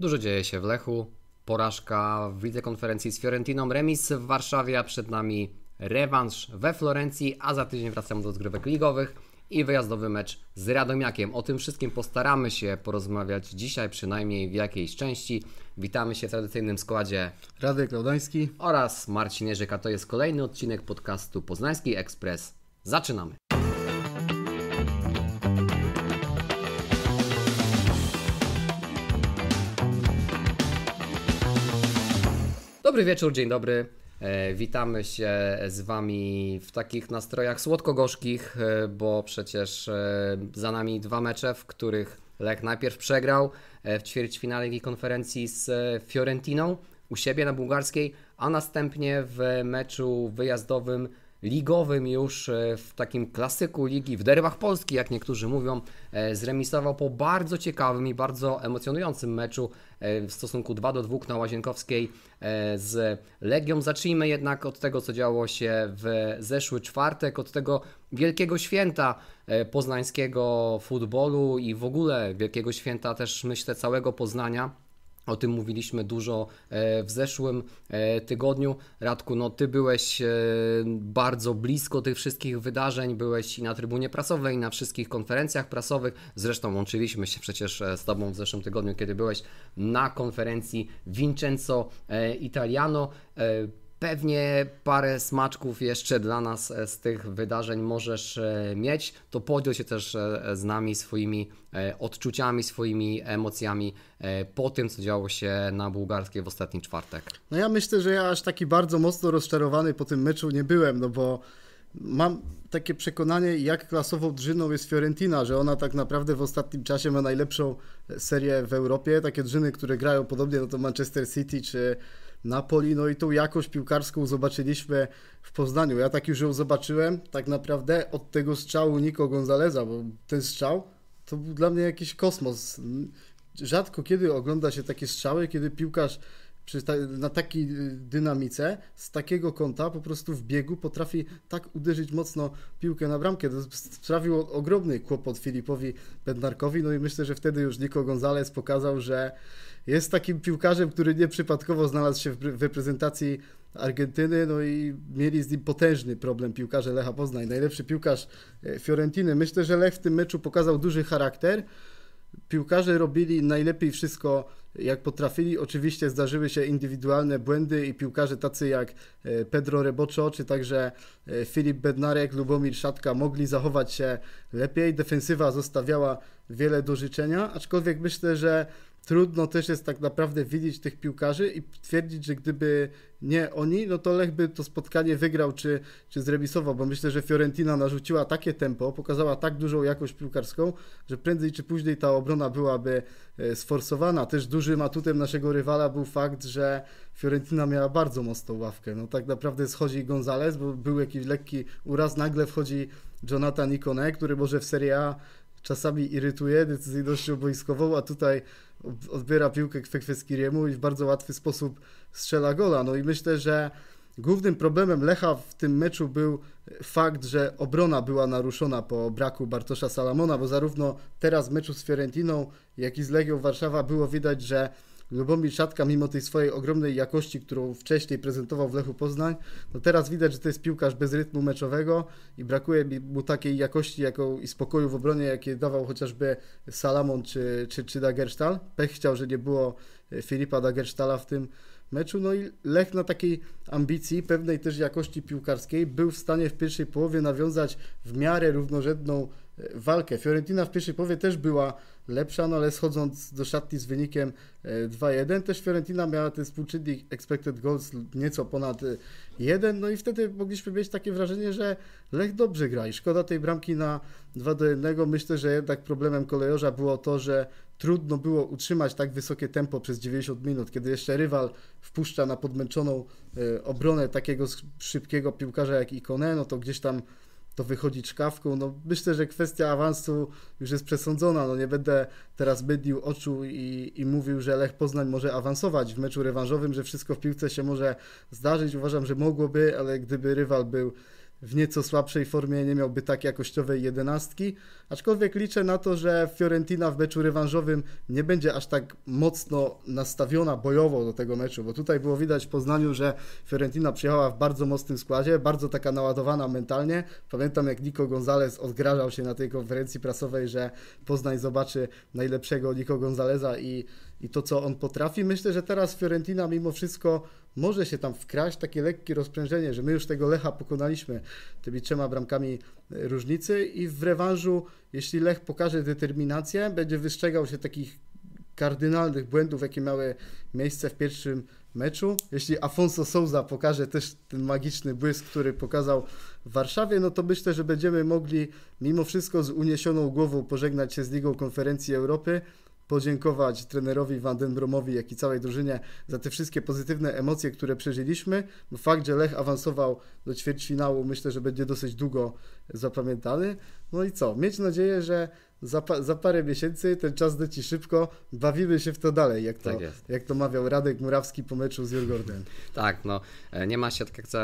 Dużo dzieje się w Lechu. Porażka w widekonferencji z Fiorentiną, remis w Warszawie, a przed nami rewanż we Florencji, a za tydzień wracamy do zgrywek ligowych i wyjazdowy mecz z Radomiakiem. O tym wszystkim postaramy się porozmawiać dzisiaj, przynajmniej w jakiejś części. Witamy się w tradycyjnym składzie Radek Klaudański oraz Marcin Jerzyka. To jest kolejny odcinek podcastu Poznański Ekspres. Zaczynamy! Dobry wieczór, dzień dobry. E, witamy się z Wami w takich nastrojach słodko-gorzkich, e, bo przecież e, za nami dwa mecze, w których Lech najpierw przegrał w ćwierćfinale Ligi Konferencji z Fiorentiną u siebie na bułgarskiej, a następnie w meczu wyjazdowym ligowym już w takim klasyku ligi, w derwach Polski, jak niektórzy mówią, zremisował po bardzo ciekawym i bardzo emocjonującym meczu E, w stosunku 2 do 2 na Łazienkowskiej e, z Legią. Zacznijmy jednak od tego, co działo się w zeszły czwartek, od tego wielkiego święta e, poznańskiego futbolu i w ogóle wielkiego święta też myślę całego Poznania o tym mówiliśmy dużo e, w zeszłym e, tygodniu. Radku, no ty byłeś e, bardzo blisko tych wszystkich wydarzeń, byłeś i na trybunie prasowej, i na wszystkich konferencjach prasowych. Zresztą łączyliśmy się przecież z tobą w zeszłym tygodniu, kiedy byłeś na konferencji Vincenzo Italiano. Pewnie parę smaczków jeszcze dla nas e, z tych wydarzeń możesz e, mieć. To podziel się też e, z nami swoimi odczuciami, swoimi emocjami po tym, co działo się na bułgarskiej w ostatni czwartek. No ja myślę, że ja aż taki bardzo mocno rozczarowany po tym meczu nie byłem, no bo mam takie przekonanie, jak klasową drzyną jest Fiorentina, że ona tak naprawdę w ostatnim czasie ma najlepszą serię w Europie. Takie drzyny, które grają podobnie no to Manchester City czy Napoli, no i tą jakość piłkarską zobaczyliśmy w Poznaniu. Ja tak już ją zobaczyłem, tak naprawdę od tego strzału Niko Gonzaleza, bo ten strzał to był dla mnie jakiś kosmos. Rzadko kiedy ogląda się takie strzały, kiedy piłkarz przy ta, na takiej y, dynamice, z takiego kąta po prostu w biegu potrafi tak uderzyć mocno piłkę na bramkę. To sprawiło ogromny kłopot Filipowi Bednarkowi, no i myślę, że wtedy już Nico Gonzalez pokazał, że jest takim piłkarzem, który nieprzypadkowo znalazł się w reprezentacji Argentyny, no i mieli z nim potężny problem piłkarze Lecha Poznań. Najlepszy piłkarz e, Fiorentiny. Myślę, że Lech w tym meczu pokazał duży charakter, piłkarze robili najlepiej wszystko, jak potrafili. Oczywiście zdarzyły się indywidualne błędy i piłkarze tacy jak e, Pedro Reboczo, czy także e, Filip Bednarek, Lubomir Szatka mogli zachować się lepiej. Defensywa zostawiała wiele do życzenia, aczkolwiek myślę, że trudno też jest tak naprawdę widzieć tych piłkarzy i twierdzić, że gdyby nie oni, no to Lech by to spotkanie wygrał czy, czy zremisował, bo myślę, że Fiorentina narzuciła takie tempo, pokazała tak dużą jakość piłkarską, że prędzej czy później ta obrona byłaby e, sforsowana. Też dużym atutem naszego rywala był fakt, że Fiorentina miała bardzo mocną ławkę. No tak naprawdę schodzi Gonzales, bo był jakiś lekki uraz, nagle wchodzi Jonathan Ikone, który może w Serie A czasami irytuje decyzyjnością boiskową, a tutaj odbiera piłkę Kwekweskiriemu i w bardzo łatwy sposób strzela gola. No i myślę, że głównym problemem Lecha w tym meczu był fakt, że obrona była naruszona po braku Bartosza Salamona, bo zarówno teraz w meczu z Fiorentiną, jak i z Legią Warszawa było widać, że Lubomir Szatka, mimo tej swojej ogromnej jakości, którą wcześniej prezentował w Lechu Poznań, no teraz widać, że to jest piłkarz bez rytmu meczowego i brakuje mu takiej jakości jaką, i spokoju w obronie, jakie dawał chociażby Salamon czy, czy, czy Dagerstal. Pech chciał, że nie było e, Filipa Dagerstala w tym meczu. No i Lech na takiej ambicji, pewnej też jakości piłkarskiej, był w stanie w pierwszej połowie nawiązać w miarę równorzędną e, walkę. Fiorentina w pierwszej połowie też była lepsza, no ale schodząc do szatni z wynikiem 2-1, e, też Fiorentina miała ten współczynnik expected goals nieco ponad 1, e, no i wtedy mogliśmy mieć takie wrażenie, że Lech dobrze gra i szkoda tej bramki na 2-1. Myślę, że jednak problemem kolejorza było to, że trudno było utrzymać tak wysokie tempo przez 90 minut, kiedy jeszcze rywal wpuszcza na podmęczoną e, obronę takiego szybkiego piłkarza jak Ikone, no to gdzieś tam to wychodzi czkawką. No, myślę, że kwestia awansu już jest przesądzona. No, nie będę teraz mydlił oczu i, i mówił, że Lech Poznań może awansować w meczu rewanżowym, że wszystko w piłce się może zdarzyć. Uważam, że mogłoby, ale gdyby rywal był w nieco słabszej formie nie miałby tak jakościowej jedenastki, aczkolwiek liczę na to, że Fiorentina w meczu rewanżowym nie będzie aż tak mocno nastawiona bojowo do tego meczu, bo tutaj było widać w Poznaniu, że Fiorentina przyjechała w bardzo mocnym składzie, bardzo taka naładowana mentalnie. Pamiętam jak Nico Gonzalez odgrażał się na tej konferencji prasowej, że Poznań zobaczy najlepszego Nico Gonzaleza i i to, co on potrafi. Myślę, że teraz Fiorentina mimo wszystko może się tam wkraść takie lekkie rozprężenie, że my już tego Lecha pokonaliśmy tymi trzema bramkami e, różnicy i w rewanżu, jeśli Lech pokaże determinację, będzie wystrzegał się takich kardynalnych błędów, jakie miały miejsce w pierwszym meczu. Jeśli Afonso Souza pokaże też ten magiczny błysk, który pokazał w Warszawie, no to myślę, że będziemy mogli mimo wszystko z uniesioną głową pożegnać się z Ligą Konferencji Europy podziękować trenerowi Van Den Bromowi, jak i całej drużynie za te wszystkie pozytywne emocje, które przeżyliśmy. Bo fakt, że Lech awansował do ćwierćfinału, myślę, że będzie dosyć długo zapamiętany. No i co? Mieć nadzieję, że za, pa, za parę miesięcy ten czas leci szybko, bawimy się w to dalej, jak to, tak jak to mawiał Radek Murawski po meczu z Jurgordem. Tak, no e, nie ma się, tak e,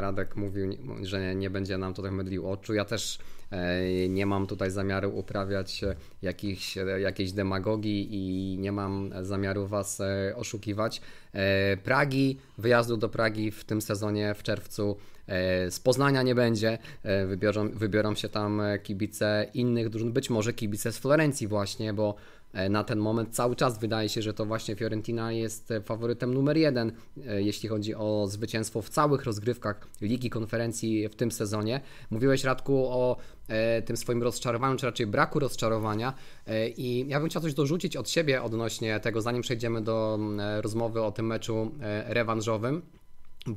Radek mówił, że nie będzie nam tutaj mydlił oczu. Ja też e, nie mam tutaj zamiaru uprawiać jakichś, jakiejś demagogii i nie mam zamiaru Was oszukiwać. E, Pragi, wyjazdu do Pragi w tym sezonie w czerwcu. E, z Poznania nie będzie, e, wybiorą, wybiorą się tam kibice innych drużyn, być może kibice z Florencji właśnie, bo E, na ten moment cały czas wydaje się, że to właśnie Fiorentina jest e, faworytem numer jeden, e, jeśli chodzi o zwycięstwo w całych rozgrywkach Ligi Konferencji w tym sezonie. Mówiłeś Radku o tym swoim rozczarowaniu, czy raczej braku rozczarowania i ja bym chciał coś dorzucić od siebie odnośnie tego, zanim przejdziemy do mm, rozmowy o tym meczu rewanżowym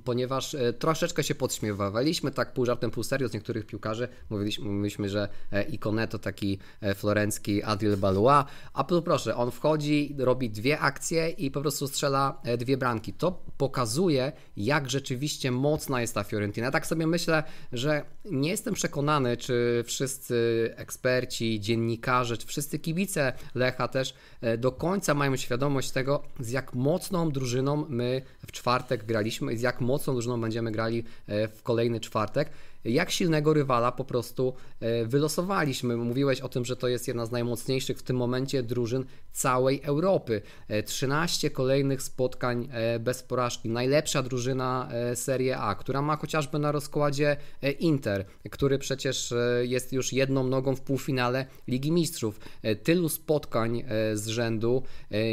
ponieważ e, troszeczkę się podśmiewaliśmy, tak pół żartem, pół serio z niektórych piłkarzy. Mówiliśmy, mówiliśmy że e, Ikone to taki e, florencki Adil Balua. A proszę, on wchodzi, robi dwie akcje i po prostu strzela dwie bramki. To pokazuje, jak rzeczywiście mocna jest ta Fiorentina. Tak sobie myślę, że nie jestem przekonany, czy wszyscy eksperci, dziennikarze, czy wszyscy kibice Lecha też do końca mają świadomość tego, z jak mocną drużyną my w czwartek graliśmy i z jak jak mocną drużyną będziemy grali e, w kolejny czwartek. Jak silnego rywala po prostu e, wylosowaliśmy. Mówiłeś o tym, że to jest jedna z najmocniejszych w tym momencie drużyn całej Europy. 13 e, kolejnych spotkań bez porażki. Najlepsza drużyna Serie A, która ma chociażby na rozkładzie Inter, który przecież jest już jedną nogą w półfinale Ligi Mistrzów. Tylu spotkań z rzędu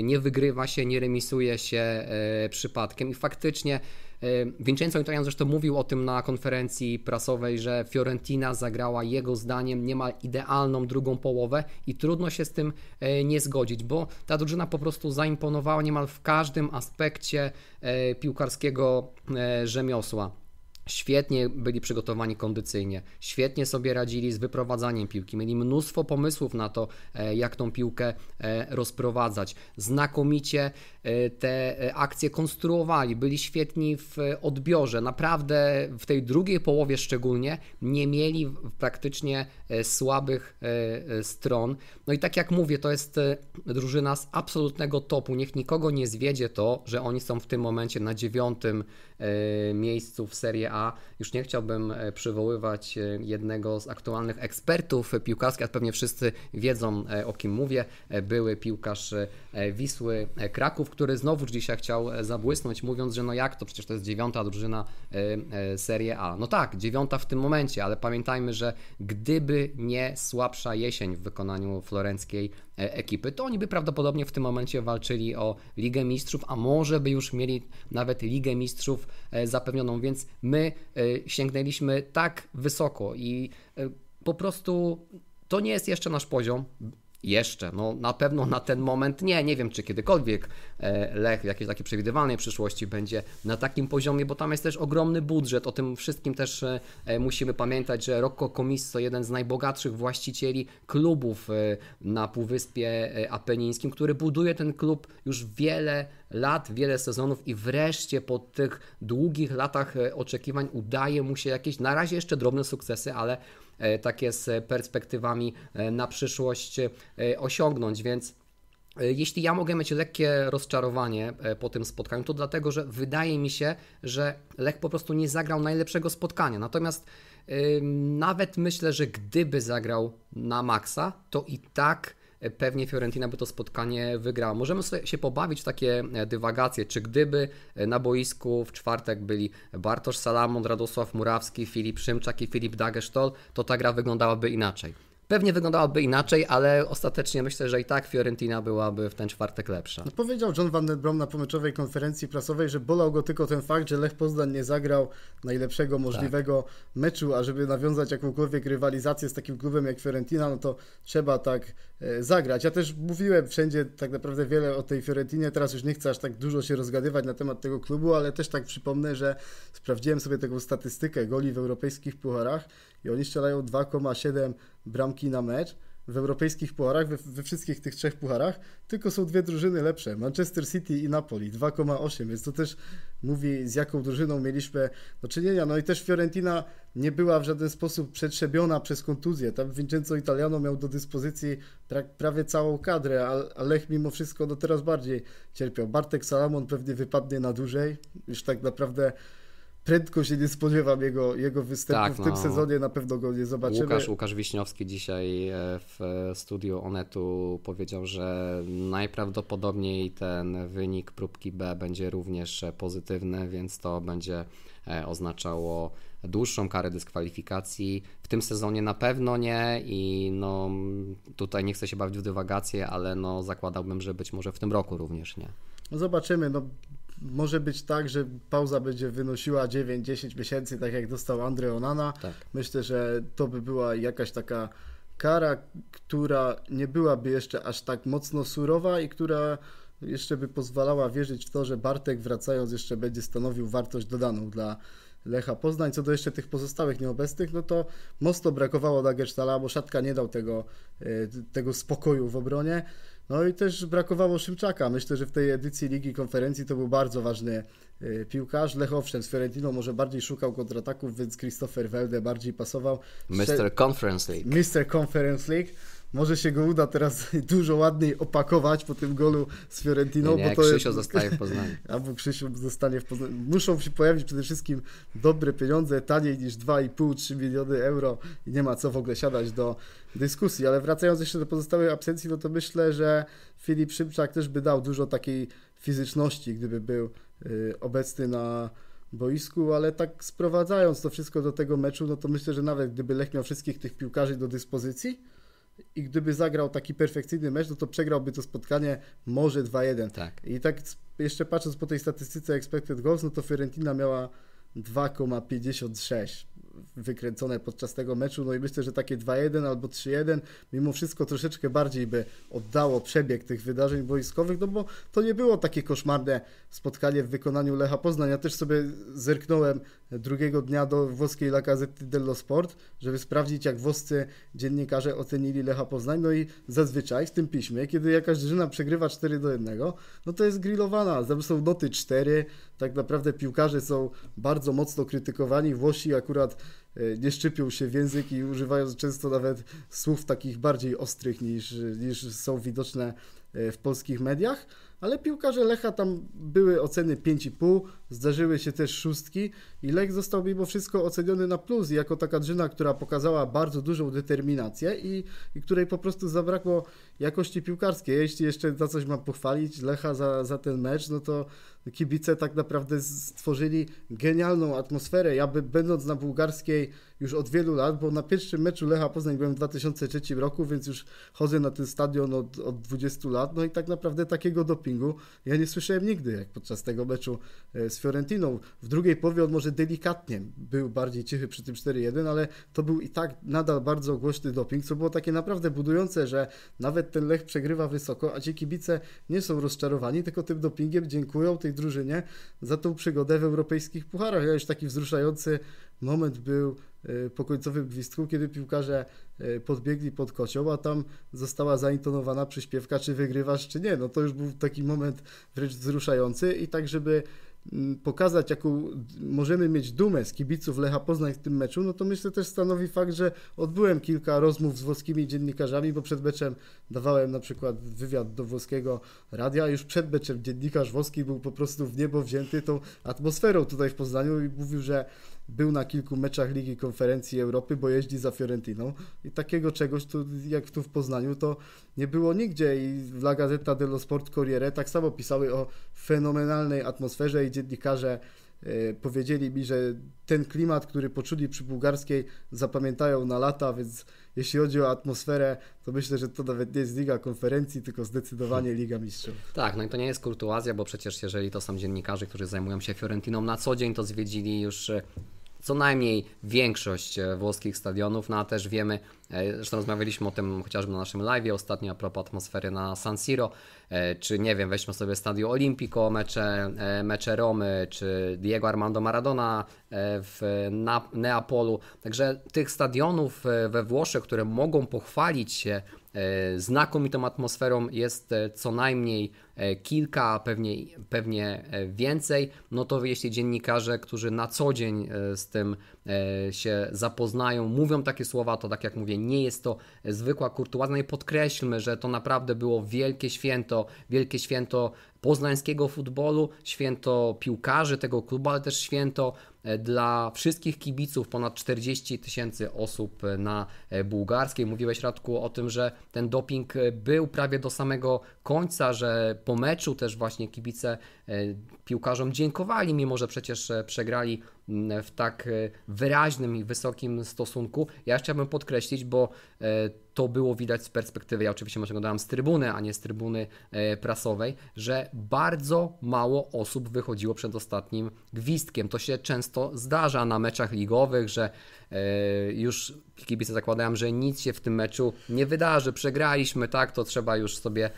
nie wygrywa się, nie remisuje się przypadkiem i faktycznie Vincenzo Italian zresztą mówił o tym na konferencji prasowej, że Fiorentina zagrała jego zdaniem niemal idealną drugą połowę i trudno się z tym e, nie zgodzić, bo ta drużyna po prostu zaimponowała niemal w każdym aspekcie e, piłkarskiego e, rzemiosła. Świetnie byli przygotowani kondycyjnie, świetnie sobie radzili z wyprowadzaniem piłki, mieli mnóstwo pomysłów na to, e, jak tą piłkę e, rozprowadzać. Znakomicie e, te akcje konstruowali, byli świetni w odbiorze. Naprawdę w tej drugiej połowie szczególnie nie mieli praktycznie E, słabych e, e, stron. No i tak jak mówię, to jest drużyna z absolutnego topu. Niech nikogo nie zwiedzie to, że oni są w tym momencie na dziewiątym miejscu w Serie A. Już nie chciałbym przywoływać jednego z aktualnych ekspertów piłkarskich, a pewnie wszyscy wiedzą o kim mówię. Były piłkarz Wisły Kraków, który znowu dzisiaj chciał zabłysnąć, mówiąc, że no jak to, przecież to jest dziewiąta drużyna Serie A. No tak, dziewiąta w tym momencie, ale pamiętajmy, że gdyby nie słabsza jesień w wykonaniu florenckiej e, ekipy, to oni by prawdopodobnie w tym momencie walczyli o Ligę Mistrzów, a może by już mieli nawet Ligę Mistrzów e, zapewnioną, więc my e, sięgnęliśmy tak wysoko i po prostu to nie jest jeszcze nasz poziom. Jeszcze, no na pewno na ten moment nie, nie wiem czy kiedykolwiek e, Lech w jakiejś takiej przewidywalnej przyszłości będzie na takim poziomie, bo tam jest też ogromny budżet, o tym wszystkim też e, e, musimy pamiętać, że Rocco Comisso, jeden z najbogatszych właścicieli klubów na Półwyspie Apenińskim, który buduje ten klub już wiele lat, wiele sezonów i wreszcie po tych długich latach oczekiwań udaje mu się jakieś, na razie jeszcze drobne sukcesy, ale E, takie z perspektywami e, na przyszłość e, osiągnąć, więc jeśli ja mogę mieć lekkie rozczarowanie po tym spotkaniu, to dlatego, że wydaje mi się, że Lech po prostu nie zagrał najlepszego spotkania. Natomiast nawet myślę, że gdyby zagrał na maksa, to i tak pewnie Fiorentina by to spotkanie wygrała. Możemy sobie się pobawić w takie e, dywagacje, czy gdyby e, na boisku w czwartek byli Bartosz Salamon, Radosław Murawski, Filip Szymczak i Filip Dagestol, to ta gra wyglądałaby inaczej. Pewnie wyglądałoby inaczej, ale ostatecznie myślę, że i tak Fiorentina byłaby w ten czwartek lepsza. No, powiedział John Van den Brom na pomyczowej konferencji prasowej, że bolał go tylko ten fakt, że Lech Poznań nie zagrał najlepszego tak. możliwego tak. meczu, a żeby nawiązać jakąkolwiek rywalizację z takim klubem jak Fiorentina, no to trzeba tak e, zagrać. Ja też mówiłem wszędzie tak naprawdę wiele o tej Fiorentinie, teraz już nie chcę aż tak dużo się rozgadywać na temat tego klubu, ale też tak przypomnę, że sprawdziłem sobie taką statystykę goli w europejskich pucharach i oni strzelają 2,7 bramki na mecz w europejskich pucharach, we, we, wszystkich tych trzech pucharach, tylko są dwie drużyny lepsze, Manchester City i Napoli, 2,8, więc to też mówi z jaką drużyną mieliśmy do czynienia, no i też Fiorentina nie była w żaden sposób przetrzebiona przez kontuzję, tam Vincenzo Italiano miał do dyspozycji pra prawie całą kadrę, a, a Lech mimo wszystko no teraz bardziej cierpiał, Bartek Salamon pewnie wypadnie na dłużej, już tak naprawdę prędko się nie spodziewam jego, jego występu tak, w no. tym sezonie, na pewno go nie zobaczymy. Łukasz, Łukasz Wiśniowski dzisiaj e, w studiu Onetu powiedział, że najprawdopodobniej ten wynik próbki B będzie również pozytywny, więc to będzie e, oznaczało dłuższą karę dyskwalifikacji. W tym sezonie na pewno nie i no, tutaj nie chcę się bawić w dywagację, ale no, zakładałbym, że być może w tym roku również nie. No, zobaczymy. No, może być tak, że pauza będzie wynosiła 9-10 miesięcy, tak jak dostał Andre Onana. Tak. Myślę, że to by była jakaś taka kara, która nie byłaby jeszcze aż tak mocno surowa i która jeszcze by pozwalała wierzyć w to, że Bartek wracając jeszcze będzie stanowił wartość dodaną dla Lecha Poznań. Co do jeszcze tych pozostałych nieobecnych, no to mocno brakowało dla Gersztala, bo Szatka nie dał tego, e, tego spokoju w obronie. No i też brakowało Szymczaka. Myślę, że w tej edycji Ligi Konferencji to był bardzo ważny y, piłkarz. Lech owszem, z Fiorentino może bardziej szukał kontrataków, więc Christopher Welde bardziej pasował. Mr. Conference League. Mr. Conference League. Może się go uda teraz dużo ładniej opakować po tym golu z Fiorentiną. Nie, nie, bo to Krzysio jest... zostaje w Poznaniu. Albo Krzysio zostanie w Poznaniu. Muszą się pojawić przede wszystkim dobre pieniądze, taniej niż 2,5-3 miliony euro i nie ma co w ogóle siadać do dyskusji. Ale wracając jeszcze do pozostałej absencji, no to myślę, że Filip Szymczak też by dał dużo takiej fizyczności, gdyby był y, obecny na boisku, ale tak sprowadzając to wszystko do tego meczu, no to myślę, że nawet gdyby Lech miał wszystkich tych piłkarzy do dyspozycji, i gdyby zagrał taki perfekcyjny mecz, no to przegrałby to spotkanie może 2-1. Tak. I tak jeszcze patrząc po tej statystyce expected goals, no to Fiorentina miała 2,56 wykręcone podczas tego meczu. No i myślę, że takie 2-1 albo 3-1 mimo wszystko troszeczkę bardziej by oddało przebieg tych wydarzeń boiskowych, no bo to nie było takie koszmarne spotkanie w wykonaniu Lecha Poznań. Ja też sobie zerknąłem drugiego dnia do włoskiej La Gazety dello Sport, żeby sprawdzić, jak włoscy dziennikarze ocenili Lecha Poznań. No i zazwyczaj w tym piśmie, kiedy jakaś drużyna przegrywa 4 do 1, no to jest grillowana. Tam są noty 4, tak naprawdę piłkarze są bardzo mocno krytykowani. Włosi akurat E, nie szczypią się w język i używają często nawet słów takich bardziej ostrych niż, niż są widoczne e, w polskich mediach. Ale piłkarze Lecha tam były oceny 5,5, zdarzyły się też szóstki i Lech został mimo wszystko oceniony na plus jako taka drzyna, która pokazała bardzo dużą determinację i, i której po prostu zabrakło jakości piłkarskiej. Jeśli jeszcze za coś mam pochwalić Lecha za, za ten mecz, no to kibice tak naprawdę stworzyli genialną atmosferę. Ja by, będąc na bułgarskiej już od wielu lat, bo na pierwszym meczu Lecha Poznań byłem w 2003 roku, więc już chodzę na ten stadion od, od 20 lat, no i tak naprawdę takiego dopingu ja nie słyszałem nigdy, jak podczas tego meczu e, z Fiorentiną. W drugiej połowie on może delikatnie był bardziej cichy przy tym 4-1, ale to był i tak nadal bardzo głośny doping, co było takie naprawdę budujące, że nawet ten Lech przegrywa wysoko, a ci kibice nie są rozczarowani, tylko tym dopingiem dziękują tej drużynie za tą przygodę w europejskich pucharach. Ja już taki wzruszający moment był e, po końcowym gwizdku, kiedy piłkarze e, podbiegli pod kocioł, a tam została zaintonowana przyśpiewka, czy wygrywasz, czy nie. No to już był taki moment wręcz wzruszający i tak, żeby pokazać, jaką możemy mieć dumę z kibiców Lecha Poznań w tym meczu, no to myślę też stanowi fakt, że odbyłem kilka rozmów z włoskimi dziennikarzami, bo przed meczem dawałem na przykład wywiad do włoskiego radia, a już przed meczem dziennikarz włoski był po prostu w niebo wzięty tą atmosferą tutaj w Poznaniu i mówił, że był na kilku meczach Ligi Konferencji Europy, bo jeździ za Fiorentiną i takiego czegoś tu, jak tu w Poznaniu to nie było nigdzie i La Gazeta dello Sport Corriere tak samo pisały o fenomenalnej atmosferze i dziennikarze e, powiedzieli mi, że ten klimat, który poczuli przy bułgarskiej, zapamiętają na lata, więc jeśli chodzi o atmosferę, to myślę, że to nawet nie jest Liga Konferencji, tylko zdecydowanie Liga Mistrzów. Tak, no i to nie jest kurtuazja, bo przecież jeżeli to są dziennikarze, którzy zajmują się Fiorentiną na co dzień, to zwiedzili już e, co najmniej większość e, włoskich stadionów, no a też wiemy, e, zresztą rozmawialiśmy o tym chociażby na naszym live ostatnio a propos atmosfery na San Siro, e, czy nie wiem, weźmy sobie Stadio Olimpico, mecze, mecze Romy, czy Diego Armando Maradona w Neapolu. Także tych stadionów we Włoszech, które mogą pochwalić się znakomitą atmosferą jest co najmniej E, kilka, pewnie, pewnie e, więcej, no to jeśli dziennikarze, którzy na co dzień e, z tym się zapoznają, mówią takie słowa, to tak jak mówię, nie jest to zwykła kurtuazja. No i podkreślmy, że to naprawdę było wielkie święto, wielkie święto poznańskiego futbolu, święto piłkarzy tego klubu, ale też święto dla wszystkich kibiców, ponad 40 tysięcy osób na bułgarskiej. Mówiłeś Radku o tym, że ten doping był prawie do samego końca, że po meczu też właśnie kibice E, piłkarzom dziękowali, mimo że przecież e, przegrali mm, w tak e, wyraźnym i wysokim stosunku. Ja chciałbym podkreślić, bo to było widać z perspektywy, ja oczywiście może oglądałem z trybuny, a nie z trybuny prasowej, że bardzo mało osób wychodziło przed ostatnim gwizdkiem. To się często zdarza na meczach ligowych, że już kibice zakładają, że nic się w tym meczu nie wydarzy, przegraliśmy, tak, to trzeba już sobie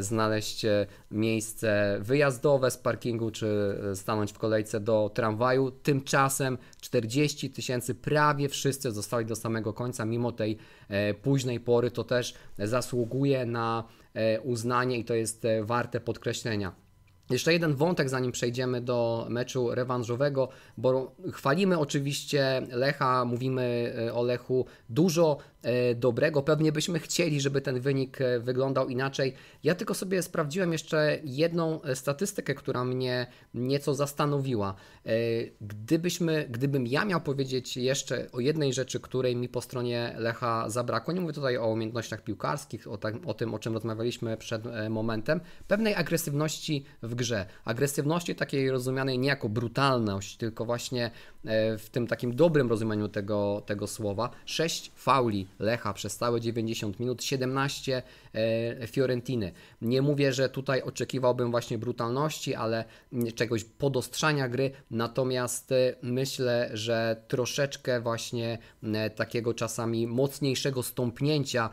znaleźć miejsce wyjazdowe, bez parkingu czy e, stanąć w kolejce do tramwaju. Tymczasem 40 tysięcy prawie wszyscy zostali do samego końca, mimo tej e, późnej pory. To też zasługuje na e, uznanie i to jest warte podkreślenia. Jeszcze jeden wątek, zanim przejdziemy do meczu rewanżowego, bo chwalimy oczywiście Lecha, mówimy o Lechu dużo, E, dobrego. Pewnie byśmy chcieli, żeby ten wynik e, wyglądał inaczej. Ja tylko sobie sprawdziłem jeszcze jedną e, statystykę, która mnie nieco zastanowiła. Gdybyśmy, gdybym ja miał powiedzieć jeszcze o jednej rzeczy, której mi po stronie Lecha zabrakło, nie mówię tutaj o umiejętnościach piłkarskich, o, tak, o tym, o czym rozmawialiśmy przed momentem, pewnej agresywności w grze. Agresywności takiej rozumianej nie jako brutalność, tylko właśnie w tym takim dobrym rozumieniu tego, tego słowa. Sześć fauli Lecha przez całe 90 minut, 17 e, Fiorentiny. Nie mówię, że tutaj oczekiwałbym właśnie brutalności, ale mm, czegoś podostrzania gry, natomiast e, myślę, że troszeczkę właśnie mm, e, takiego czasami mocniejszego stąpnięcia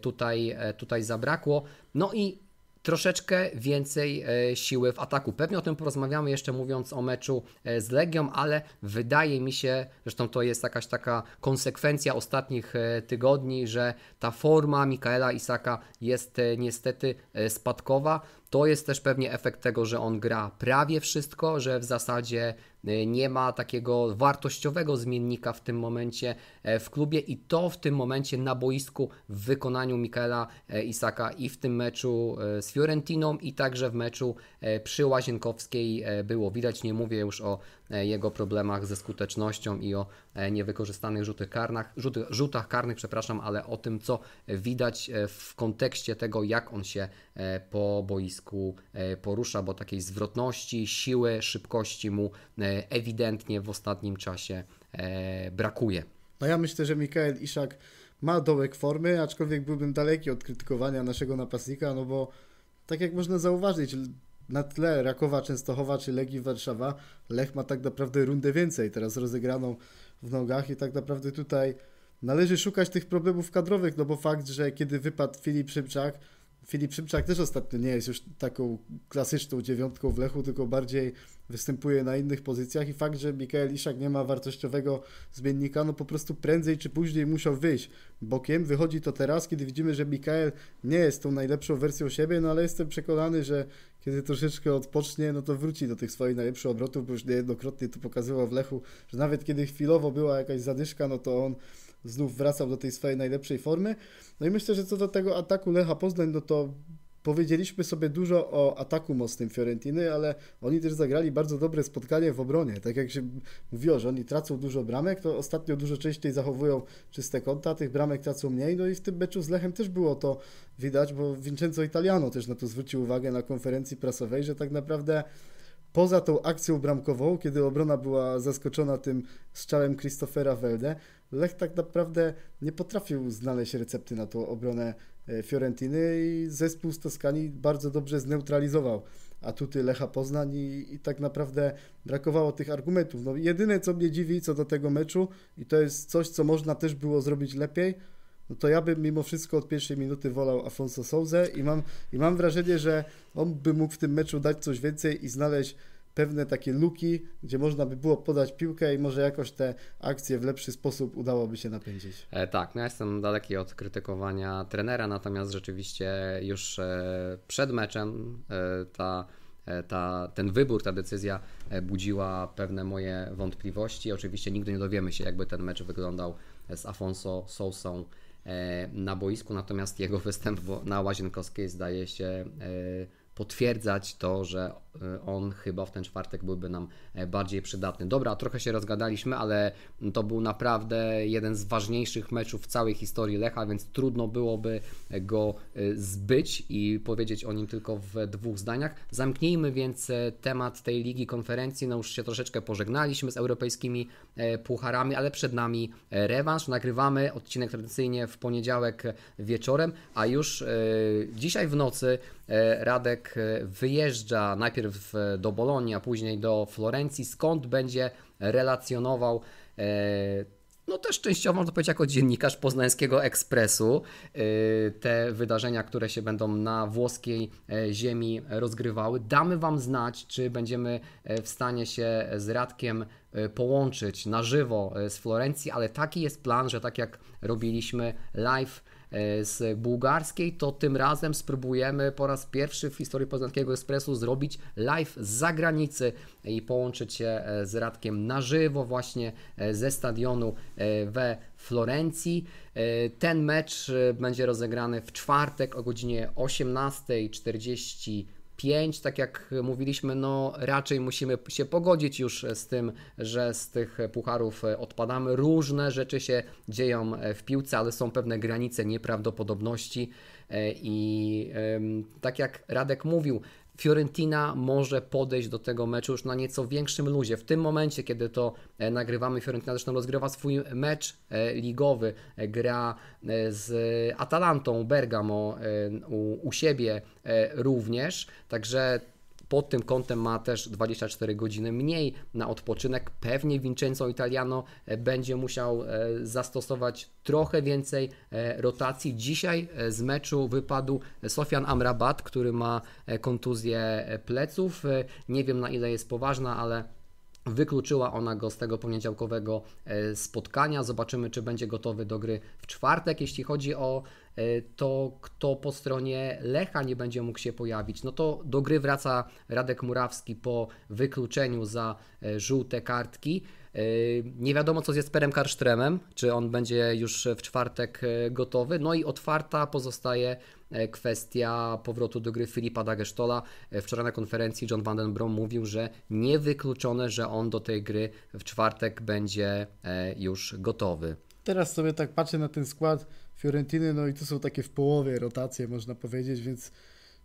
tutaj, tutaj zabrakło. No i troszeczkę więcej e, siły w ataku. Pewnie o tym porozmawiamy jeszcze mówiąc o meczu e, z Legią, ale wydaje mi się, zresztą to jest jakaś taka konsekwencja ostatnich e, tygodni, że ta forma Mikaela Isaka jest niestety spadkowa. To jest też pewnie efekt tego, że on gra prawie wszystko, że w zasadzie E, nie ma takiego wartościowego zmiennika w tym momencie e, w klubie i to w tym momencie na boisku w wykonaniu Michaela e, Isaka i w tym meczu z Fiorentiną i także w meczu przy Łazienkowskiej było widać, nie mówię już o E, jego problemach ze skutecznością i o e, niewykorzystanych rzutach karnych, rzuty, rzutach karnych, przepraszam, ale o tym, co widać e, w kontekście tego, jak on się po boisku porusza, bo takiej zwrotności, siły, szybkości mu ewidentnie w ostatnim czasie brakuje. No ja myślę, że Mikael Iszak ma dołek formy, aczkolwiek byłbym daleki od krytykowania naszego napastnika, no bo tak jak można zauważyć, na tle Rakowa Częstochowa czy Legii Warszawa Lech ma tak naprawdę rundę więcej teraz rozegraną w nogach i tak naprawdę tutaj należy szukać tych problemów kadrowych, no bo fakt, że kiedy wypadł Filip Szymczak, Filip Szymczak też ostatnio nie jest już taką klasyczną dziewiątką w Lechu, tylko bardziej występuje na innych pozycjach i fakt, że Mikael Iszak nie ma wartościowego zmiennika, no po prostu prędzej czy później musiał wyjść bokiem. Wychodzi to teraz, kiedy widzimy, że Mikael nie jest tą najlepszą wersją siebie, no ale jestem przekonany, że kiedy troszeczkę odpocznie, no to wróci do tych swoich najlepszych obrotów, bo już niejednokrotnie to pokazywał w Lechu, że nawet kiedy chwilowo była jakaś zadyszka, no to on znów wracał do tej swojej najlepszej formy. No i myślę, że co do tego ataku Lecha Poznań, no to Powiedzieliśmy sobie dużo o ataku mocnym Fiorentiny, ale oni też zagrali bardzo dobre spotkanie w obronie. Tak jak się mówiło, że oni tracą dużo bramek, to ostatnio dużo częściej zachowują czyste konta, tych bramek tracą mniej. No i w tym meczu z Lechem też było to widać, bo Vincenzo Italiano też na to zwrócił uwagę na konferencji prasowej, że tak naprawdę poza tą akcją bramkową, kiedy obrona była zaskoczona tym strzałem Christophera Welde, Lech tak naprawdę nie potrafił znaleźć recepty na tą obronę E, Fiorentiny i zespół z Toskanii bardzo dobrze zneutralizował atuty Lecha Poznań i, i tak naprawdę brakowało tych argumentów. No, jedyne, co mnie dziwi co do tego meczu i to jest coś, co można też było zrobić lepiej, no to ja bym mimo wszystko od pierwszej minuty wolał Afonso Souza i mam, i mam wrażenie, że on by mógł w tym meczu dać coś więcej i znaleźć pewne takie luki, gdzie można by było podać piłkę i może jakoś te akcje w lepszy sposób udałoby się napędzić. E, tak, no ja jestem daleki od krytykowania trenera, natomiast rzeczywiście już e, przed meczem e, ta e, ta, ten wybór, ta decyzja e, budziła pewne moje wątpliwości. Oczywiście nigdy nie dowiemy się, jakby ten mecz wyglądał e, z Afonso Sousą na boisku, natomiast jego występ na Łazienkowskiej zdaje się potwierdzać to, że E, on chyba w ten czwartek byłby nam e, bardziej przydatny. Dobra, trochę się rozgadaliśmy, ale to był naprawdę jeden z ważniejszych meczów w całej historii Lecha, więc trudno byłoby go e, zbyć i powiedzieć o nim tylko w dwóch zdaniach. Zamknijmy więc temat tej Ligi Konferencji. No już się troszeczkę pożegnaliśmy z europejskimi pucharami, ale przed nami rewanż. Nagrywamy odcinek tradycyjnie w poniedziałek wieczorem, a już dzisiaj w nocy Radek wyjeżdża najpierw najpierw do Bolonii, a później do Florencji, skąd będzie relacjonował e, no też częściowo można powiedzieć jako dziennikarz Poznańskiego Ekspresu e, te wydarzenia, które się będą na włoskiej e, ziemi rozgrywały. Damy Wam znać, czy będziemy w stanie się z Radkiem połączyć na żywo z Florencji, ale taki jest plan, że tak jak robiliśmy live E, z bułgarskiej, to tym razem spróbujemy po raz pierwszy w historii Poznańskiego Ekspresu zrobić live z zagranicy i połączyć się e, z Radkiem na żywo właśnie e, ze stadionu we Florencji. Ten mecz będzie rozegrany w czwartek o godzinie 18.45 5, tak jak mówiliśmy, no raczej musimy się pogodzić już z tym, że z tych pucharów odpadamy. Różne rzeczy się dzieją w piłce, ale są pewne granice nieprawdopodobności e, i tak jak Radek mówił, Fiorentina może podejść do tego meczu już na nieco większym luzie. W tym momencie, kiedy to e, nagrywamy, Fiorentina zresztą rozgrywa swój mecz e, ligowy. E, gra z Atalantą Bergamo u, u siebie również, także pod tym kątem ma też 24 godziny mniej na odpoczynek. Pewnie Vincenzo Italiano e, będzie musiał e, zastosować trochę więcej e, rotacji. Dzisiaj z meczu wypadł Sofian Amrabat, który ma kontuzję pleców. Nie wiem na ile jest poważna, ale Wykluczyła ona go z tego poniedziałkowego spotkania. Zobaczymy, czy będzie gotowy do gry w czwartek. Jeśli chodzi o E, to kto po stronie Lecha nie będzie mógł się pojawić? No to do gry wraca Radek Murawski po wykluczeniu za e, żółte kartki. E, nie wiadomo, co z Jesperem Karsztremem, czy on będzie już w czwartek gotowy. No i otwarta pozostaje kwestia powrotu do gry Filipa Dagestola. Wczoraj na konferencji John Van Den Brom mówił, że niewykluczone, że on do tej gry w czwartek będzie już gotowy. Teraz sobie tak patrzę na ten skład Fiorentiny, no i tu są takie w połowie rotacje, można powiedzieć, więc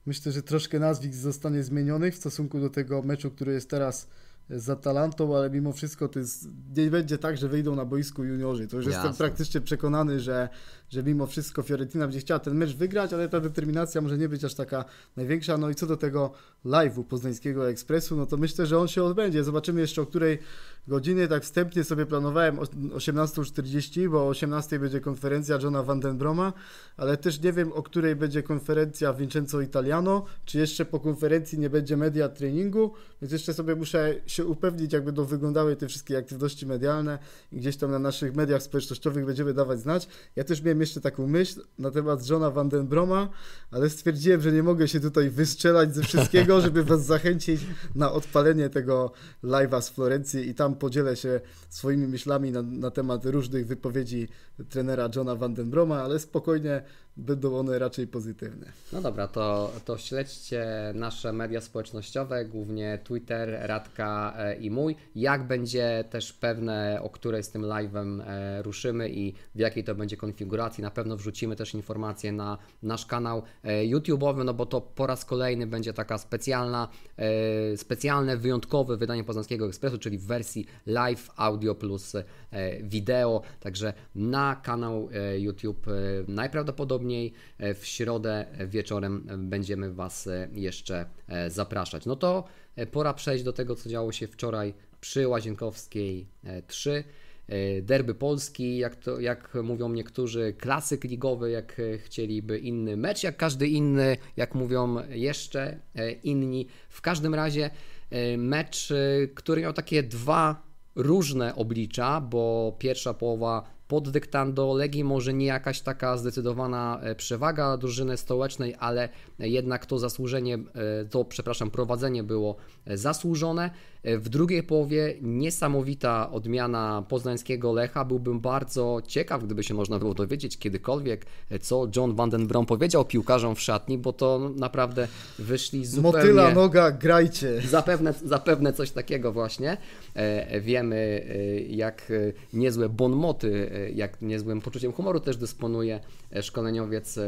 myślę, że troszkę nazwisk zostanie zmienionych w stosunku do tego meczu, który jest teraz e, z Atalantą, ale mimo wszystko to jest, nie będzie tak, że wyjdą na boisku juniorzy. To już Jasne. jestem praktycznie przekonany, że, że mimo wszystko Fiorentina będzie chciała ten mecz wygrać, ale ta determinacja może nie być aż taka największa. No i co do tego live'u Poznańskiego Ekspresu, no to myślę, że on się odbędzie. Zobaczymy jeszcze o której Godziny tak wstępnie sobie planowałem 18.40, bo o 18.00 będzie konferencja Johna Vandenbroma, ale też nie wiem, o której będzie konferencja Vincenzo Italiano, czy jeszcze po konferencji nie będzie media treningu, więc jeszcze sobie muszę się upewnić, jak będą wyglądały te wszystkie aktywności medialne i gdzieś tam na naszych mediach społecznościowych będziemy dawać znać. Ja też miałem jeszcze taką myśl na temat Johna Vandenbroma, ale stwierdziłem, że nie mogę się tutaj wystrzelać ze wszystkiego, żeby was zachęcić na odpalenie tego live'a z Florencji i tam podzielę się swoimi myślami na, na temat różnych wypowiedzi trenera Johna Vandenbroma, ale spokojnie będą one raczej pozytywne. No dobra, to, to śledźcie nasze media społecznościowe, głównie Twitter, Radka e, i mój. Jak będzie też pewne, o której z tym live'em e, ruszymy i w jakiej to będzie konfiguracji, na pewno wrzucimy też informacje na nasz kanał e, YouTube'owy, no bo to po raz kolejny będzie taka specjalna, specjalne, wyjątkowe wydanie Poznańskiego Ekspresu, czyli w wersji live, audio plus wideo, także na kanał YouTube najprawdopodobniej E, w środę wieczorem e, będziemy Was e, jeszcze zapraszać. No to pora przejść do tego, co działo się wczoraj przy Łazienkowskiej 3. Derby Polski, jak, to, jak mówią niektórzy, klasyk ligowy, jak chcieliby inny mecz, jak każdy inny, jak mówią jeszcze inni. W każdym razie mecz, który miał takie dwa różne oblicza, bo pierwsza połowa pod dyktando Legii może nie jakaś taka zdecydowana e, przewaga drużyny stołecznej, ale jednak to zasłużenie, e, to przepraszam, prowadzenie było e, zasłużone. W drugiej połowie niesamowita odmiana poznańskiego Lecha. Byłbym bardzo ciekaw, gdyby się można było dowiedzieć kiedykolwiek, co John Van Den Brom powiedział piłkarzom w szatni, bo to naprawdę wyszli zupełnie... Motyla noga, grajcie! Zapewne, zapewne coś takiego właśnie. E, wiemy, e, jak e, niezłe bonmoty, jak niezłym poczuciem humoru też dysponuje szkoleniowiec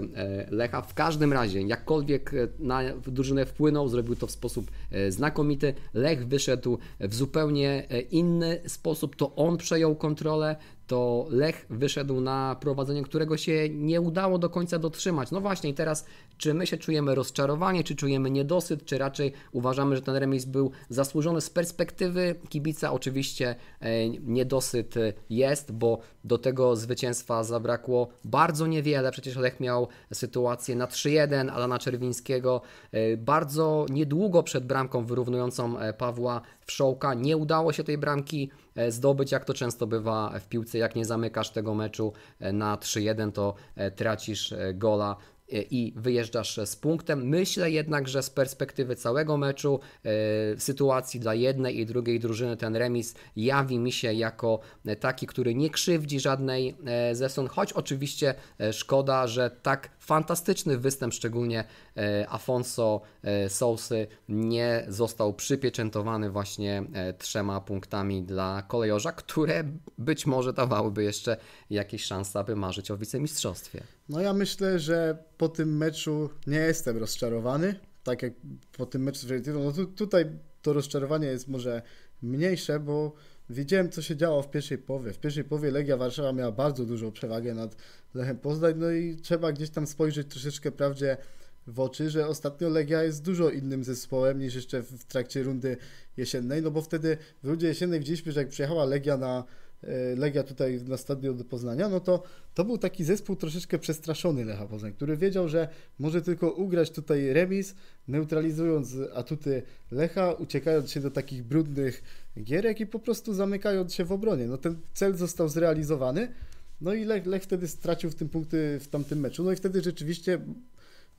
Lecha. W każdym razie, jakkolwiek na drużynę wpłynął, zrobił to w sposób znakomity. Lech wyszedł w zupełnie e, inny sposób, to on przejął kontrolę to Lech wyszedł na prowadzenie, którego się nie udało do końca dotrzymać. No właśnie, i teraz czy my się czujemy rozczarowanie, czy czujemy niedosyt, czy raczej uważamy, że ten remis był zasłużony z perspektywy kibica? Oczywiście e, niedosyt jest, bo do tego zwycięstwa zabrakło bardzo niewiele. Przecież Lech miał sytuację na 3-1 Alana Czerwińskiego e, bardzo niedługo przed bramką wyrównującą e, Pawła Wszołka. Nie udało się tej bramki E, zdobyć. Jak to często bywa w piłce, jak nie zamykasz tego meczu e, na 3-1, to e, tracisz gola i wyjeżdżasz z punktem. Myślę jednak, że z perspektywy całego meczu, w sytuacji dla jednej i drugiej drużyny, ten remis jawi mi się jako taki, który nie krzywdzi żadnej ze stron, choć oczywiście szkoda, że tak Fantastyczny występ, szczególnie e, Afonso e, Sousy nie został przypieczętowany właśnie e, trzema punktami dla kolejorza, które być może dawałyby jeszcze jakieś szanse, aby marzyć o wicemistrzostwie. No ja myślę, że po tym meczu nie jestem rozczarowany. Tak jak po tym meczu z no tu, tutaj to rozczarowanie jest może mniejsze, bo Widziałem, co się działo w pierwszej połowie. W pierwszej połowie Legia Warszawa miała bardzo dużą przewagę nad Lechem Poznań, no i trzeba gdzieś tam spojrzeć troszeczkę prawdzie w oczy, że ostatnio Legia jest dużo innym zespołem niż jeszcze w trakcie rundy jesiennej, no bo wtedy w rundzie jesiennej widzieliśmy, że jak przyjechała Legia na E, Legia tutaj na stadion do Poznania, no to to był taki zespół troszeczkę przestraszony Lecha Poznań, który wiedział, że może tylko ugrać tutaj remis, neutralizując atuty Lecha, uciekając się do takich brudnych gierek i po prostu zamykając się w obronie. No ten cel został zrealizowany, no i Lech, Lech wtedy stracił w tym punkty w tamtym meczu. No i wtedy rzeczywiście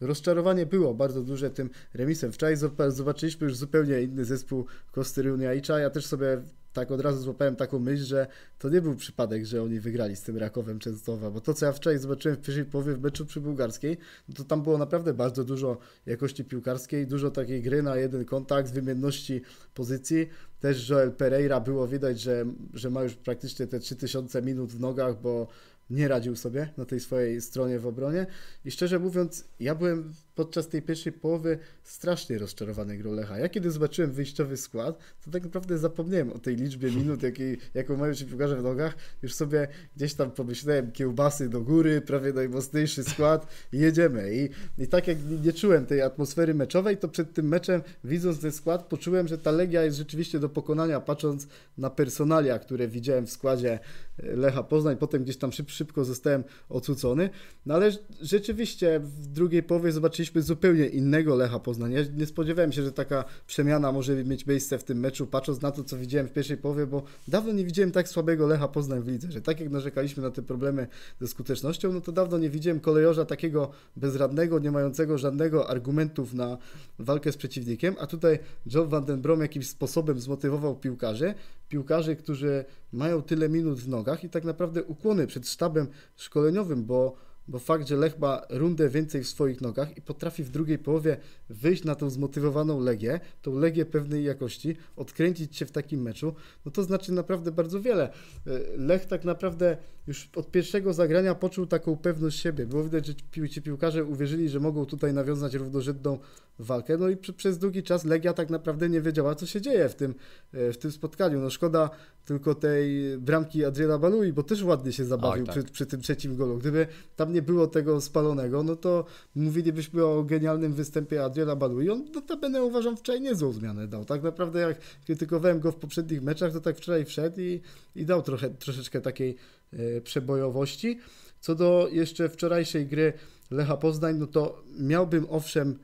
rozczarowanie było bardzo duże tym remisem. Wczoraj zobaczyliśmy już zupełnie inny zespół Kosteryunia i Ja też sobie tak od razu złapałem taką myśl, że to nie był przypadek, że oni wygrali z tym Rakowem Częstowa, bo to, co ja wczoraj zobaczyłem w pierwszej połowie w meczu przy Bułgarskiej, no to tam było naprawdę bardzo dużo jakości piłkarskiej, dużo takiej gry na jeden kontakt, wymienności pozycji. Też Joel Pereira było widać, że, że ma już praktycznie te 3000 minut w nogach, bo nie radził sobie na tej swojej stronie w obronie. I szczerze mówiąc, ja byłem podczas tej pierwszej połowy strasznie rozczarowany grą Lecha. Ja kiedy zobaczyłem wyjściowy skład, to tak naprawdę zapomniałem o tej liczbie minut, jakiej, jaką mają ci piłkarze w nogach. Już sobie gdzieś tam pomyślałem, kiełbasy do góry, prawie najmocniejszy skład i jedziemy. I, I tak jak nie czułem tej atmosfery meczowej, to przed tym meczem, widząc ten skład, poczułem, że ta Legia jest rzeczywiście do pokonania, patrząc na personalia, które widziałem w składzie e, Lecha Poznań. Potem gdzieś tam szybko zostałem ocucony. No ale rzeczywiście w drugiej połowie zobaczyliśmy mieliśmy zupełnie innego Lecha Poznań. Ja nie spodziewałem się, że taka przemiana może mieć miejsce w tym meczu, patrząc na to, co widziałem w pierwszej połowie, bo dawno nie widziałem tak słabego Lecha Poznań w lidze, że tak jak narzekaliśmy na te problemy ze skutecznością, no to dawno nie widziałem kolejorza takiego bezradnego, nie mającego żadnego argumentów na walkę z przeciwnikiem, a tutaj Joe van den Brom jakimś sposobem zmotywował piłkarzy, piłkarzy, którzy mają tyle minut w nogach i tak naprawdę ukłony przed sztabem szkoleniowym, bo bo fakt, że Lech ma rundę więcej w swoich nogach i potrafi w drugiej połowie wyjść na tą zmotywowaną Legię, tą Legię pewnej jakości, odkręcić się w takim meczu, no to znaczy naprawdę bardzo wiele. E, Lech tak naprawdę już od pierwszego zagrania poczuł taką pewność siebie. Było widać, że ci piłkarze uwierzyli, że mogą tutaj nawiązać równorzędną walkę. No i przez długi czas Legia tak naprawdę nie wiedziała, co się dzieje w tym, e, w tym spotkaniu. No szkoda tylko tej bramki Adriana Banui, bo też ładnie się zabawił Oj, tak. przy, przy, tym trzecim golu. Gdyby tam nie było tego spalonego, no to mówilibyśmy o genialnym występie Adriana Banui. On notabene uważam wczoraj niezłą zmianę dał. Tak naprawdę jak krytykowałem go w poprzednich meczach, to tak wczoraj wszedł i, i dał trochę, troszeczkę takiej e, przebojowości. Co do jeszcze wczorajszej gry Lecha Poznań, no to miałbym owszem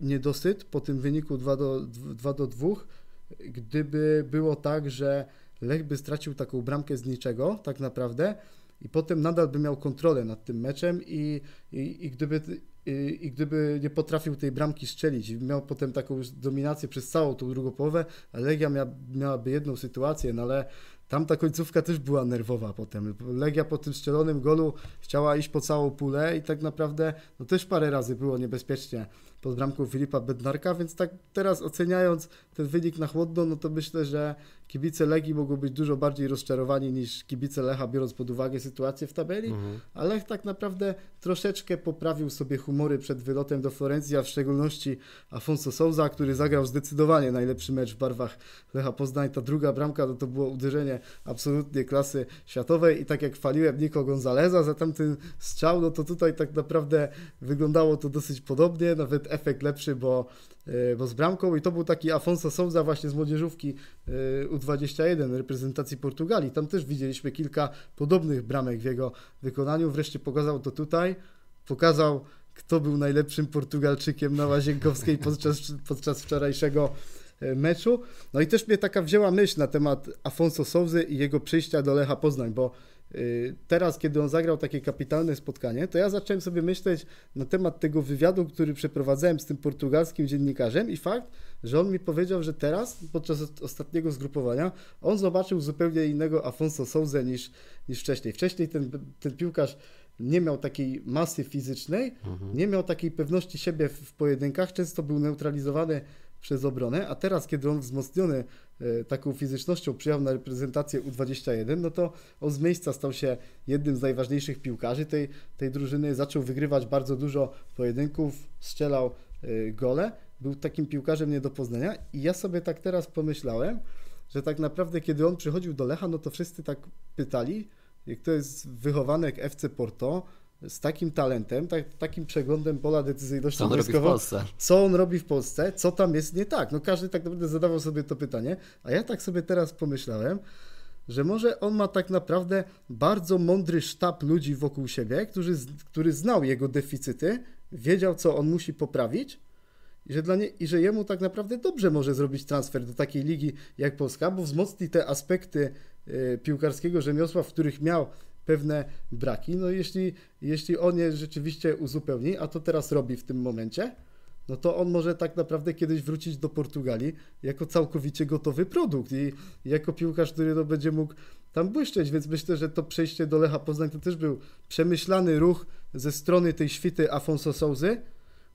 niedosyt po tym wyniku 2 do, 2 do 2, gdyby było tak, że Lech by stracił taką bramkę z niczego, tak naprawdę, i potem nadal by miał kontrolę nad tym meczem i, i, i gdyby i gdyby nie potrafił tej bramki strzelić, miał potem taką dominację przez całą tą drugą połowę, Legia mia, miałaby jedną sytuację, no ale tam ta końcówka też była nerwowa potem. Legia po tym strzelonym golu chciała iść po całą pulę i tak naprawdę no też parę razy było niebezpiecznie pod bramką Filipa Bednarka, więc tak teraz oceniając ten wynik na chłodno, no to myślę, że kibice Legii mogą być dużo bardziej rozczarowani niż kibice Lecha, biorąc pod uwagę sytuację w tabeli, mhm. a Lech tak naprawdę troszeczkę poprawił sobie humory przed wylotem do Florencji, a w szczególności Afonso Souza, który zagrał zdecydowanie najlepszy mecz w barwach Lecha Poznań. Ta druga bramka no to było uderzenie absolutnie klasy światowej i tak jak chwaliłem Nico Gonzaleza za tamten strzał, no to tutaj tak naprawdę wyglądało to dosyć podobnie, nawet efekt lepszy, bo, e, bo z bramką i to był taki Afonso Souza właśnie z młodzieżówki e, 21 reprezentacji Portugalii. Tam też widzieliśmy kilka podobnych bramek w jego wykonaniu. Wreszcie pokazał to tutaj. Pokazał, kto był najlepszym Portugalczykiem na Łazienkowskiej podczas, podczas wczorajszego e, meczu. No i też mnie taka wzięła myśl na temat Afonso Souzy i jego przyjścia do Lecha Poznań, bo Y, teraz, kiedy on zagrał takie kapitalne spotkanie, to ja zacząłem sobie myśleć na temat tego wywiadu, który przeprowadzałem z tym portugalskim dziennikarzem i fakt, że on mi powiedział, że teraz, podczas ostatniego zgrupowania, on zobaczył zupełnie innego Afonso Souza niż, niż wcześniej. Wcześniej ten, ten piłkarz nie miał takiej masy fizycznej, mhm. nie miał takiej pewności siebie w pojedynkach, często był neutralizowany przez obronę, a teraz, kiedy on wzmocniony e, taką fizycznością przyjechał na reprezentację U21, no to on z miejsca stał się jednym z najważniejszych piłkarzy tej, tej drużyny, zaczął wygrywać bardzo dużo pojedynków, strzelał e, gole, był takim piłkarzem nie do poznania i ja sobie tak teraz pomyślałem, że tak naprawdę kiedy on przychodził do Lecha, no to wszyscy tak pytali, jak to jest wychowanek FC Porto, z takim talentem, tak, takim przeglądem pola decyzyjności. Co on robi w Polsce? Co on robi w Polsce? Co tam jest nie tak? No każdy tak naprawdę zadawał sobie to pytanie, a ja tak sobie teraz pomyślałem, że może on ma tak naprawdę bardzo mądry sztab ludzi wokół siebie, którzy, który znał jego deficyty, wiedział, co on musi poprawić i że, dla nie, i że jemu tak naprawdę dobrze może zrobić transfer do takiej ligi jak Polska, bo wzmocni te aspekty y, piłkarskiego rzemiosła, w których miał pewne braki. No jeśli, jeśli on je rzeczywiście uzupełni, a to teraz robi w tym momencie, no to on może tak naprawdę kiedyś wrócić do Portugalii jako całkowicie gotowy produkt i jako piłkarz, który to no będzie mógł tam błyszczeć, więc myślę, że to przejście do Lecha Poznań to też był przemyślany ruch ze strony tej świty Afonso Souzy,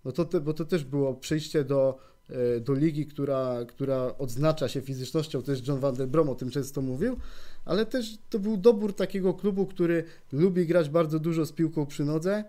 no to te, bo to też było przejście do, E, do ligi, która, która odznacza się fizycznością, też John Van der Brom o tym często mówił, ale też to był dobór takiego klubu, który lubi grać bardzo dużo z piłką przy nodze,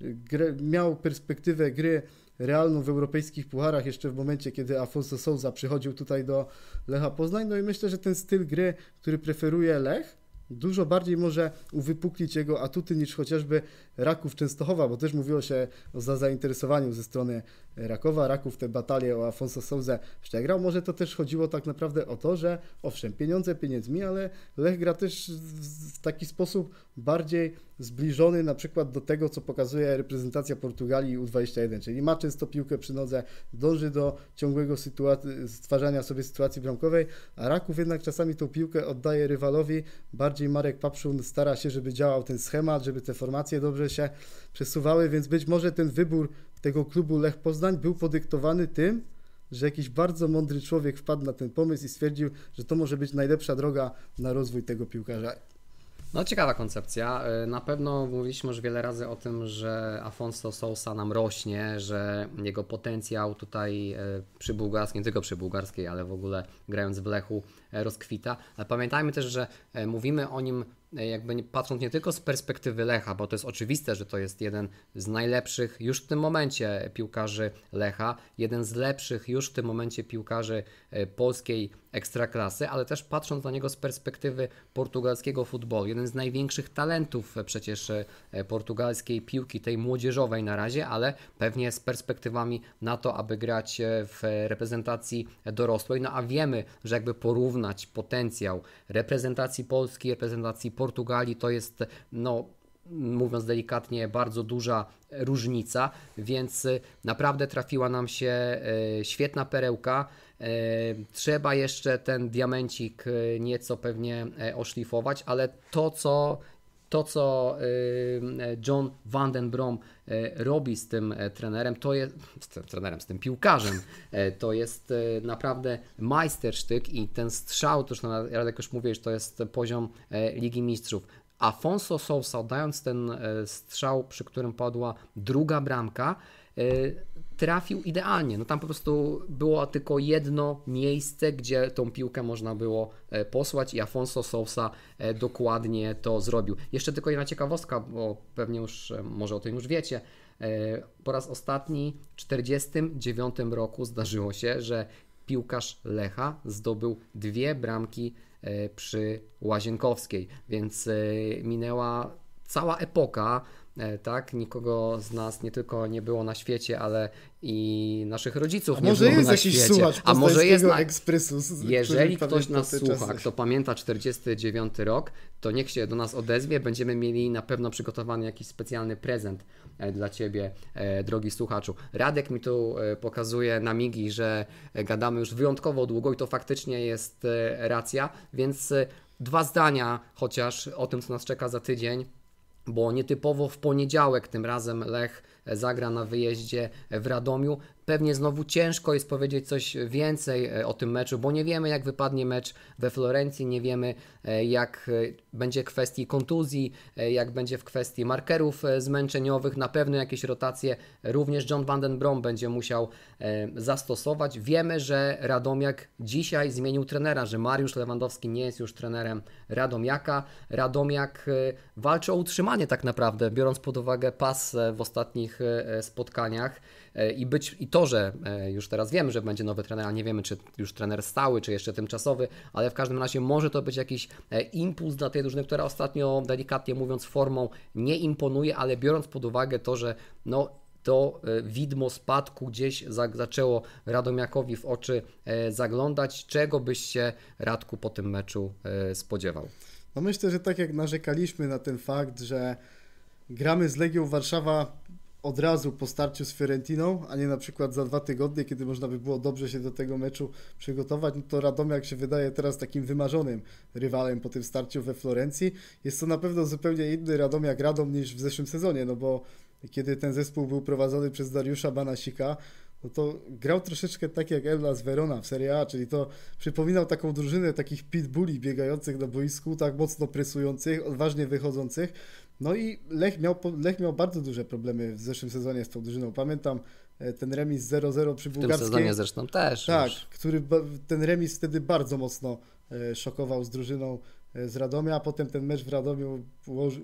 Gry, miał perspektywę gry realną w europejskich pucharach jeszcze w momencie, kiedy Afonso Souza przychodził tutaj do Lecha Poznań, no i myślę, że ten styl gry, który preferuje Lech, dużo bardziej może uwypuklić jego atuty niż chociażby Raków Częstochowa, bo też mówiło się o zainteresowaniu ze strony Rakowa, Raków te batalie o Afonso Souza przegrał. Może to też chodziło tak naprawdę o to, że owszem, pieniądze pieniędzmi, ale Lech gra też w taki sposób bardziej zbliżony na przykład do tego, co pokazuje reprezentacja Portugalii U21, czyli ma często piłkę przy nodze, dąży do ciągłego stwarzania sobie sytuacji bramkowej, a Raków jednak czasami tą piłkę oddaje rywalowi, bardziej Marek Papszun stara się, żeby działał ten schemat, żeby te formacje dobrze się przesuwały, więc być może ten wybór tego klubu Lech Poznań był podyktowany tym, że jakiś bardzo mądry człowiek wpadł na ten pomysł i stwierdził, że to może być najlepsza droga na rozwój tego piłkarza. No ciekawa koncepcja. E, na pewno mówiliśmy już wiele razy o tym, że Afonso Sousa nam rośnie, że jego potencjał tutaj e, przy bułgarskiej, nie tylko przy bułgarskiej, ale w ogóle grając w Lechu e, rozkwita. Ale pamiętajmy też, że mówimy o nim E, jakby patrząc nie tylko z perspektywy Lecha, bo to jest oczywiste, że to jest jeden z najlepszych już w tym momencie piłkarzy Lecha, jeden z lepszych już w tym momencie piłkarzy e, polskiej ekstraklasy, ale też patrząc na niego z perspektywy portugalskiego futbolu, jeden z największych talentów przecież e, portugalskiej piłki, tej młodzieżowej na razie, ale pewnie z perspektywami na to, aby grać w reprezentacji dorosłej, no a wiemy, że jakby porównać potencjał reprezentacji Polski, reprezentacji Portugalii to jest, no, mówiąc delikatnie, bardzo duża różnica, więc y, naprawdę trafiła nam się y, świetna perełka. Y, trzeba jeszcze ten diamencik nieco pewnie e, oszlifować, ale to, co to, co y, e, John Van den Brom e, robi z tym e, trenerem, to jest z tym trenerem, z tym piłkarzem, to jest naprawdę majstersztyk i ten strzał, to już jak już mówiłeś, to jest poziom Ligi Mistrzów. Afonso Sousa, dając ten strzał, przy którym padła druga bramka, trafił idealnie. No tam po prostu było tylko jedno miejsce, gdzie tą piłkę można było e, posłać i Afonso Sousa e, dokładnie to zrobił. Jeszcze tylko jedna ciekawostka, bo pewnie już e, może o tym już wiecie. Po raz ostatni w 49 roku zdarzyło się, że piłkarz Lecha zdobył dwie bramki przy Łazienkowskiej, więc minęła cała epoka E, tak? Nikogo z nas nie tylko nie było na świecie, ale i naszych rodziców A nie może było jest na jakiś świecie. Słuchacz A może jest na... ekspresu. Jeżeli ktoś nas słucha, kto pamięta 49 rok, to niech się do nas odezwie. Będziemy mieli na pewno przygotowany jakiś specjalny prezent e, dla ciebie, e, drogi słuchaczu. Radek mi tu pokazuje na migi, że gadamy już wyjątkowo długo i to faktycznie jest racja, więc dwa zdania chociaż o tym, co nas czeka za tydzień bo nietypowo w poniedziałek tym razem Lech zagra na wyjeździe w Radomiu. Pewnie znowu ciężko jest powiedzieć coś więcej e, o tym meczu, bo nie wiemy jak wypadnie mecz we Florencji, nie wiemy e, jak e, będzie w kwestii kontuzji, jak będzie w kwestii markerów zmęczeniowych, na pewno jakieś rotacje również John Van Brom będzie musiał zastosować. Wiemy, że Radomiak dzisiaj zmienił trenera, że Mariusz Lewandowski nie jest już trenerem Radomiaka. Radomiak walczy o utrzymanie tak naprawdę, biorąc pod uwagę pas w ostatnich spotkaniach. E, I, być, I to, że e, już teraz wiemy, że będzie nowy trener, ale nie wiemy, czy już trener stały, czy jeszcze tymczasowy, ale w każdym razie może to być jakiś e, impuls dla tej drużyny, która ostatnio, delikatnie mówiąc, formą nie imponuje, ale biorąc pod uwagę to, że no, to widmo spadku gdzieś zaczęło Radomiakowi w oczy zaglądać. Czego byś się, Radku, po tym meczu spodziewał? No myślę, że tak jak narzekaliśmy na ten fakt, że gramy z Legią Warszawa od razu po starciu z Fiorentiną, a nie na przykład za dwa tygodnie, kiedy można by było dobrze się do tego meczu przygotować, no to Radomiak się wydaje teraz takim wymarzonym rywalem po tym starciu we Florencji. Jest to na pewno zupełnie inny Radomiak Radom niż w zeszłym sezonie, no bo kiedy ten zespół był prowadzony przez Dariusza Banasika, no to grał troszeczkę tak jak Ebla z Verona w Serie A, czyli to przypominał taką drużynę takich pitbulli biegających na boisku, tak mocno presujących, odważnie wychodzących. No i Lech miał, Lech miał bardzo duże problemy w zeszłym sezonie z tą drużyną. Pamiętam e, ten remis 0-0 przy Bułgarskiej. W tym sezonie zresztą też. Tak, już. który ten remis wtedy bardzo mocno e, szokował z drużyną e, z Radomia, a potem ten mecz w Radomiu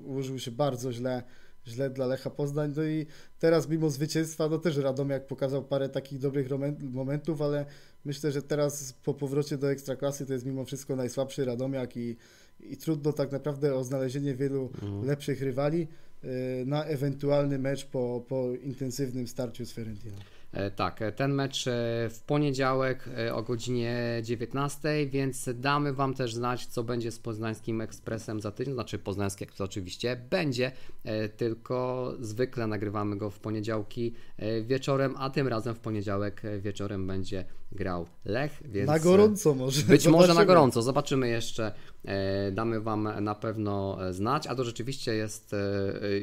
ułożył się bardzo źle źle dla Lecha Poznań. No i teraz mimo zwycięstwa, no też Radomiak pokazał parę takich dobrych momentów, ale myślę, że teraz po powrocie do Ekstraklasy to jest mimo wszystko najsłabszy Radomiak i, i trudno tak naprawdę o znalezienie wielu mhm. lepszych rywali e, na ewentualny mecz po, po intensywnym starciu z Fiorentiną. E, tak, e, ten mecz e, w poniedziałek o godzinie 19, więc damy Wam też znać, co będzie z Poznańskim Ekspresem za tydzień, znaczy Poznański Ekspres oczywiście będzie, tylko zwykle nagrywamy go w poniedziałki wieczorem, a tym razem w poniedziałek wieczorem będzie grał Lech, więc... Na e, gorąco może. Być zobaczymy. może na gorąco, zobaczymy jeszcze. E, damy Wam na pewno e, znać, a to rzeczywiście jest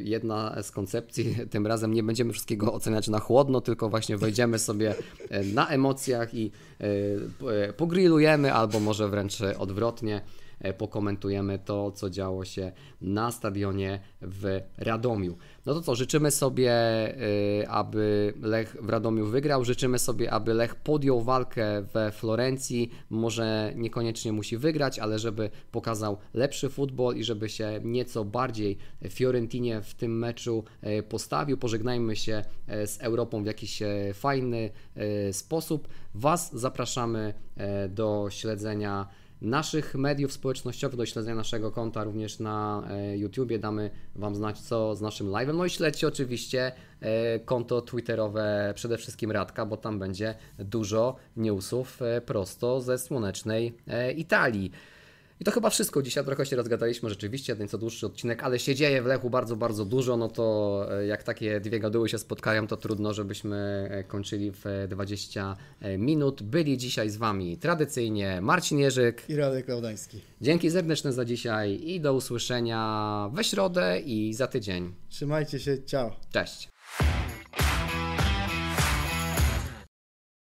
jedna z koncepcji. Tym razem nie będziemy wszystkiego oceniać na chłodno, tylko właśnie wejdziemy sobie na emocjach i pogrillujemy, albo może wręcz odwrotnie. E, pokomentujemy to, co działo się na stadionie w Radomiu. No to co, życzymy sobie, e, aby Lech w Radomiu wygrał, życzymy sobie, aby Lech podjął walkę we Florencji, może niekoniecznie musi wygrać, ale żeby pokazał lepszy futbol i żeby się nieco bardziej Fiorentinie w tym meczu e, postawił. Pożegnajmy się z Europą w jakiś fajny sposób. Was zapraszamy do śledzenia naszych mediów społecznościowych, do śledzenia naszego konta również na e, YouTubie. Damy Wam znać, co z naszym live'em. No i śledźcie oczywiście e, konto twitterowe, przede wszystkim Radka, bo tam będzie dużo newsów e, prosto ze słonecznej Italii. I to chyba wszystko. Dzisiaj trochę się rozgadaliśmy rzeczywiście, nieco co dłuższy odcinek, ale się dzieje w Lechu bardzo, bardzo dużo, no to e, jak takie dwie gaduły się spotkają, to trudno, żebyśmy e, kończyli w 20 e, minut. Byli dzisiaj z Wami tradycyjnie Marcin Jerzyk i Radek Klaudański. Dzięki serdeczne za dzisiaj i do usłyszenia we środę i za tydzień. Trzymajcie się, ciao. Cześć.